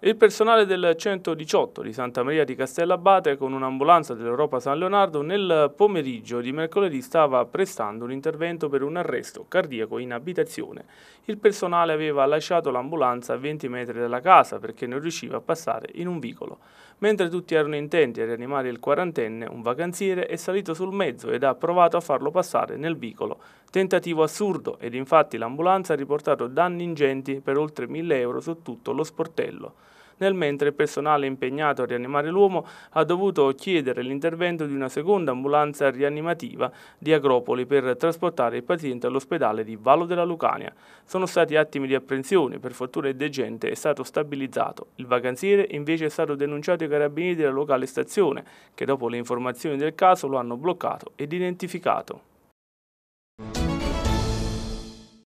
Il personale del 118 di Santa Maria di Castellabate con un'ambulanza dell'Europa San Leonardo nel pomeriggio di mercoledì stava prestando un intervento per un arresto cardiaco in abitazione. Il personale aveva lasciato l'ambulanza a 20 metri dalla casa perché non riusciva a passare in un vicolo. Mentre tutti erano intenti a rianimare il quarantenne, un vacanziere è salito sul mezzo ed ha provato a farlo passare nel vicolo. Tentativo assurdo ed infatti l'ambulanza ha riportato danni ingenti per oltre 1000 euro su tutto lo sportello. Nel mentre il personale impegnato a rianimare l'uomo ha dovuto chiedere l'intervento di una seconda ambulanza rianimativa di Agropoli per trasportare il paziente all'ospedale di Vallo della Lucania. Sono stati attimi di apprensione, per fortuna il degente è stato stabilizzato. Il vacanziere invece è stato denunciato ai carabinieri della locale stazione che dopo le informazioni del caso lo hanno bloccato ed identificato.